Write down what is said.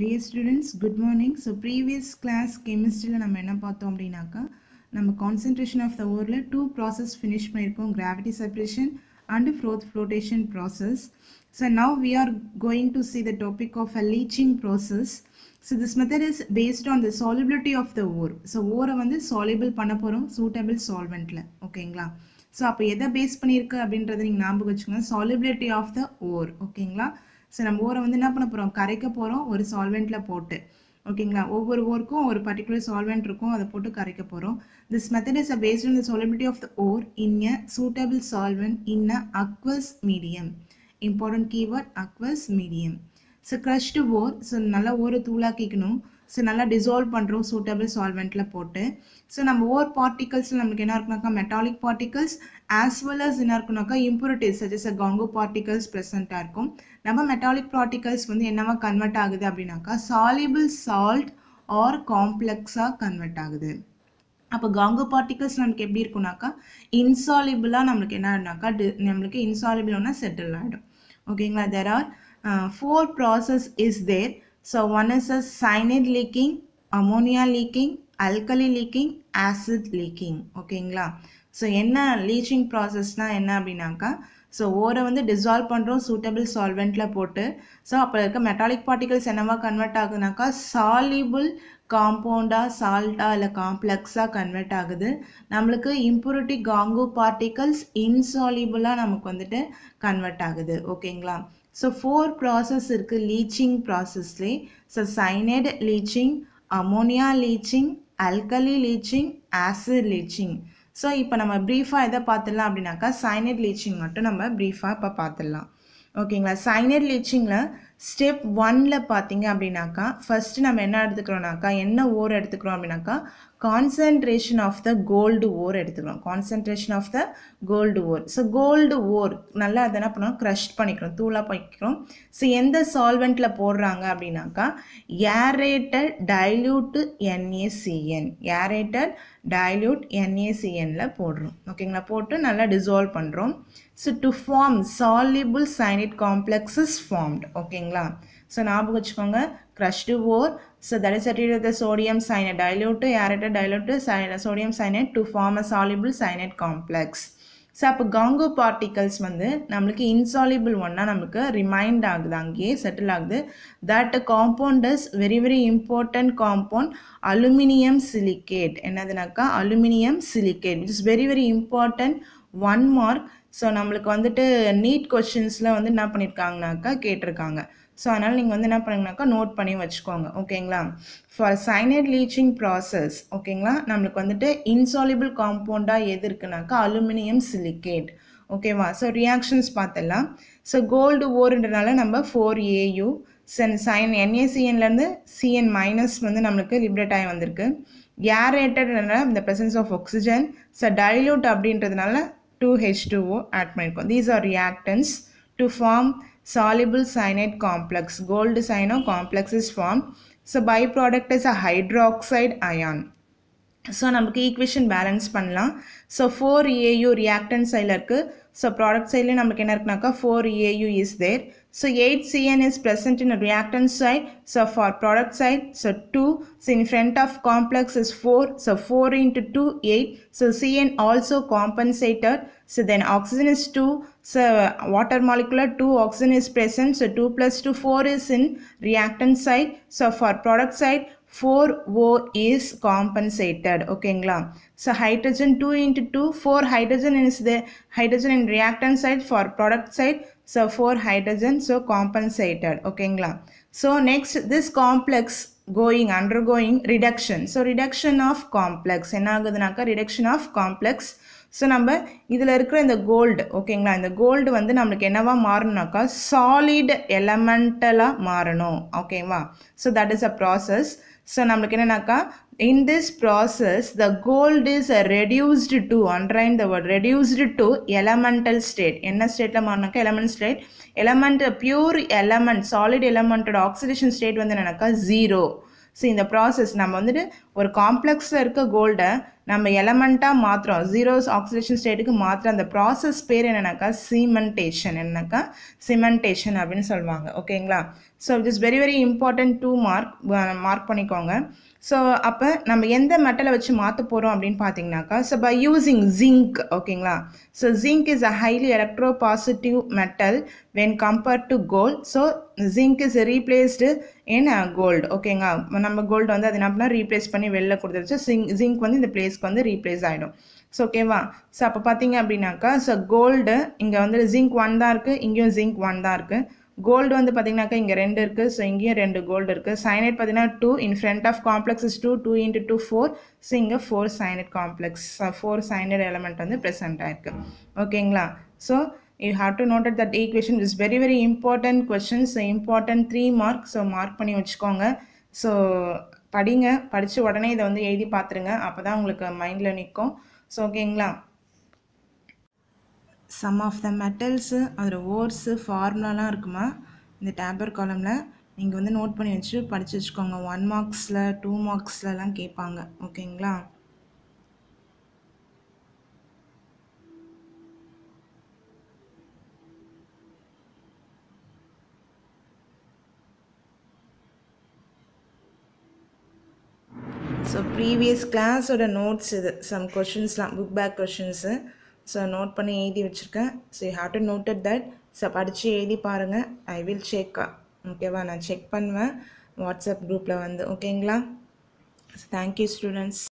Dear students good morning so previous class கெமிஸ்ட்ரியில் நம்ம என்ன பார்த்தோம் அப்படின்னாக்கா நம்ம கான்சன்ட்ரேஷன் ஆஃப் த ஓரில் டூ ப்ராசஸ் ஃபினிஷ் பண்ணியிருக்கோம் gravity separation and froth flotation process so now we are going to see the topic of a leaching process so this method is based on the solubility of the ore so ஓரை வந்து soluble பண்ண போகிறோம் suitable சால்வெண்ட்டில் ஓகேங்களா so அப்போ எதை base பண்ணியிருக்கு அப்படின்றத நீங்கள் ஞாபகம் வச்சுக்கோங்க சாலிபிலிட்டி ஆஃப் த ஓர் ஓகேங்களா ஸோ நம்ம ஓரை வந்து என்ன பண்ண போகிறோம் கரைக்க போகிறோம் ஒரு சால்வெண்ட்டில் போட்டு ஓகேங்களா ஒவ்வொரு ஓருக்கும் ஒரு பர்டிகுலர் சால்வெண்ட் இருக்கும் அதை போட்டு கரைக்க போகிறோம் this method is a based on the solubility of the ore in a suitable solvent in a aqueous medium important keyword aqueous medium so crushed ore so நல்லா ஓரை தூளாக்கிக்கணும் ஸோ நல்லா டிசால்வ் பண்ணுறோம் சூட்டபிள் சால்வெண்ட்டில் போட்டு ஸோ நம்ம ore particles நமக்கு என்ன இருக்குனாக்கா metallic particles as well as என்ன இருக்குனாக்கா impurities such as a gangue particles ப்ரெசென்ட்டாக இருக்கும் நம்ம மெட்டாலிக் பார்ட்டிகல்ஸ் வந்து என்னவா கன்வெர்ட் ஆகுது அப்படின்னாக்கா சாலிபிள் சால்ட் ஆர் காம்ப்ளெக்ஸாக கன்வெர்ட் ஆகுது அப்போ காங்கோ பார்ட்டிகல்ஸ் நமக்கு எப்படி இருக்குனாக்கா இன்சாலிபிளாக நம்மளுக்கு என்ன ஆகுனாக்கா நம்மளுக்கு இன்சாலிபிள் ஒன்றா செட்டில் ஆகிடும் ஓகேங்களா there are four process is there So one is a cyanide leaking, ammonia leaking, alkali leaking, acid leaking. ஓகேங்களா ஸோ என்ன லீச்சிங் ப்ராசஸ்னால் என்ன அப்படின்னாக்கா ஸோ ஓரை வந்து டிசால்வ் பண்ணுறோம் சூட்டபிள் சால்வெண்ட்டில் போட்டு ஸோ அப்போ இருக்க மெட்டாலிக் பார்ட்டிகல்ஸ் என்னவா கன்வெர்ட் ஆகுதுனாக்கா சாலிபிள் காம்பவுண்டாக சால்ட்டாக இல்லை காம்ப்ளெக்ஸாக கன்வெர்ட் ஆகுது நம்மளுக்கு இம்ப்யூரிட்டி காங்கு பார்ட்டிகல்ஸ் இன்சாலிபிளாக நமக்கு வந்துட்டு கன்வெர்ட் ஆகுது ஓகேங்களா ஸோ ஃபோர் ப்ராசஸ் இருக்குது லீச்சிங் ப்ராசஸ்லே so cyanide leaching ammonia leaching alkali leaching acid leaching so இப்போ நம்ம ப்ரீஃபாக எதை பார்த்துடலாம் அப்படின்னாக்கா சைனைட் லீச்சிங் மட்டும் நம்ம ப்ரீஃபாக இப்போ பார்த்துடலாம் ஓகேங்களா சைனைட் லீச்சிங்கில் ஸ்டெப் ஒனில் பார்த்தீங்க அப்படின்னாக்கா ஃபஸ்ட்டு நம்ம என்ன எடுத்துக்கிறோம்னாக்கா என்ன ஓர் எடுத்துக்கிறோம் அப்படின்னாக்கா concentration of the gold ore எடுத்துக்கிறோம் concentration of the gold ore so gold ore நல்லா அதை என்ன பண்ணுவோம் க்ரஷ் பண்ணிக்கிறோம் தூளாக பண்ணிக்கிறோம் ஸோ எந்த சால்வெண்ட்டில் போடுறாங்க அப்படின்னாக்கா aerated dilute N A C N aerated dilute என்ஏசிஎனில் போடுறோம் ஓகேங்களா போட்டு நல்லா டிசால்வ் பண்ணுறோம் so to form soluble cyanide complexes formed ஓகேங்களா சரிங்களா ஸோ ஞாபகம் வச்சுக்கோங்க crushed ore so that is added sodium cyanide dilute aerated dilute சை sodium cyanide to form a soluble cyanide complex so அப்போ காங்கோ பார்ட்டிகல்ஸ் வந்து நம்மளுக்கு insoluble ஒன்னாக நம்மளுக்கு ரிமைண்ட் ஆகுது அங்கேயே செட்டில் ஆகுது that compound is very very important compound aluminium silicate என்னதுனாக்கா aluminium silicate which is very very important one mark so நம்மளுக்கு வந்துட்டு நீட் கொஷின்ஸில் வந்து என்ன பண்ணியிருக்காங்கனாக்கா கேட்டிருக்காங்க ஸோ அதனால் நீங்கள் வந்து என்ன பண்ணுங்கனாக்கா நோட் பண்ணி வச்சுக்கோங்க ஓகேங்களா ஃபார் சைனைட் லீச்சிங் ப்ராசஸ் ஓகேங்களா நம்மளுக்கு வந்துட்டு இன்சாலிபிள் காம்பவுண்டாக எது இருக்குனாக்கா அலுமினியம் சிலிக்கேட் ஓகேவா ஸோ ரியாக்ஷன்ஸ் பார்த்தலாம் ஸோ கோல்டு ஓருன்றனால நம்ம ஃபோர் ஏயூ சென் சைன் என்ஏசிஎன்லேருந்து சிஎன் மைனஸ் வந்து நம்மளுக்கு லிப்ரேட் ஆகி வந்திருக்கு ஏரேட்டட்னால இந்த presence of oxygen so dilute அப்படின்றதுனால டூ ஹெச் டூஓ ஆட் பண்ணியிருக்கோம் these are reactants to form soluble cyanide complex, gold cyano complex is formed. So byproduct is a hydroxide ion. So, நமக்கு equation balance பண்ணலாம். So, 4AU reactant side இருக்கு. So, product side நமக்கு என்ன இருக்குனாக்கா 4AU is there. So, 8CN is present in reactant side. So, for product side, so 2. So, in front of complex is 4. So, 4 into 2, 8. So, CN also compensated. So, then oxygen is 2. So, water molecule 2, oxygen is present. So, 2 plus 2, 4 is in reactant side. So, for product side, four O is compensated ஓகேங்களா so hydrogen two into two four hydrogen is the hydrogen in reactant side for product side so four hydrogen so compensated ஓகேங்களா so next this complex going under going reduction so reduction of complex என்ன ஆகுதுனாக்கா reduction of complex so நம்ம இதில் இருக்கிற இந்த gold ஓகேங்களா இந்த gold வந்து நம்மளுக்கு என்னவா மாறணும்னாக்கா சாலிட் எலமெண்டலாக மாறணும் ஓகேவா so that is a process so நம்மளுக்கு என்னன்னாக்கா in this process the gold is a reduced to underline the word reduced to elemental state என்ன ஸ்டேட்டில் மாறினாக்கா element state element pure element solid எலமெண்டோட ஆக்சிடேஷன் ஸ்டேட் வந்து என்னன்னாக்கா ஜீரோ ஸோ இந்த process நம்ம வந்துட்டு ஒரு காம்ப்ளெக்ஸில் இருக்க கோல்டை நம்ம எலமெண்ட்டாக மாத்திரம் ஜீரோஸ் ஆக்சிடேஷன் ஸ்டேட்டுக்கு மாத்திரம் அந்த ப்ராசஸ் பேர் என்னன்னாக்கா சிமெண்டேஷன் என்னக்கா சிமெண்டேஷன் அப்படின்னு சொல்லுவாங்க ஓகேங்களா so it very very important to mark mark பண்ணிக்கோங்க ஸோ அப்போ நம்ம எந்த மெட்டலை வச்சு மாற்ற போகிறோம் அப்படின்னு பார்த்தீங்கன்னாக்கா ஸோ பை யூஸிங் ஜிங்க் ஓகேங்களா so zinc is a highly electropositive metal when compared to gold so zinc is replaced in gold ஓகேங்களா நம்ம கோல்டு வந்து அது என்ன ரீப்ளேஸ் பண்ணி வெளில கொடுத்துருச்சு ஜிங்க் வந்து இந்த பிளேஸ் ஃபேஸ்க்கு வந்து ரீப்ளேஸ் ஆகிடும் ஸோ ஓகேவா ஸோ அப்போ பார்த்தீங்க அப்படின்னாக்கா ஸோ கோல்டு இங்கே வந்து ஜிங்க் ஒன் தான் இருக்குது இங்கேயும் ஜிங்க் ஒன் தான் இருக்குது கோல்டு வந்து பார்த்தீங்கன்னாக்கா இங்கே ரெண்டு இருக்குது ஸோ இங்கேயும் ரெண்டு கோல்டு இருக்குது சைனைட் பார்த்தீங்கன்னா two in front of complex is two two into two four so இங்கே four cyanide complex four cyanide element வந்து ப்ரெசென்ட் ஆயிருக்கு ஓகேங்களா so you have to note at that equation is very very important question so important three mark so mark பண்ணி வச்சுக்கோங்க so படிங்க படித்து உடனே இதை வந்து எழுதி பார்த்துருங்க அப்போ தான் உங்களுக்கு மைண்டில் நிற்கும் ஸோ ஓகேங்களா சம் ஆஃப் த மெட்டல்ஸு அதில் ஓர்ஸு ஃபார்முலாலாம் இருக்குமா இந்த டேபர் காலமில் நீங்கள் வந்து நோட் பண்ணி வச்சு படித்து வச்சுக்கோங்க ஒன் மார்க்ஸில் டூ மார்க்ஸ்லலாம் கேட்பாங்க ஓகேங்களா ஸோ ப்ரீவியஸ் கிளாஸோட நோட்ஸ் இது சம் கொஷின்ஸ்லாம் book back questions so note பண்ணி எழுதி வச்சுருக்கேன் so you have to noted that so படித்து எழுதி பாருங்கள் ஐ வில் செக் ஓகேவா நான் செக் பண்ணுவேன் வாட்ஸ்அப் குரூப்பில் வந்து ஓகேங்களா ஸோ தேங்க்யூ ஸ்டூடெண்ட்ஸ்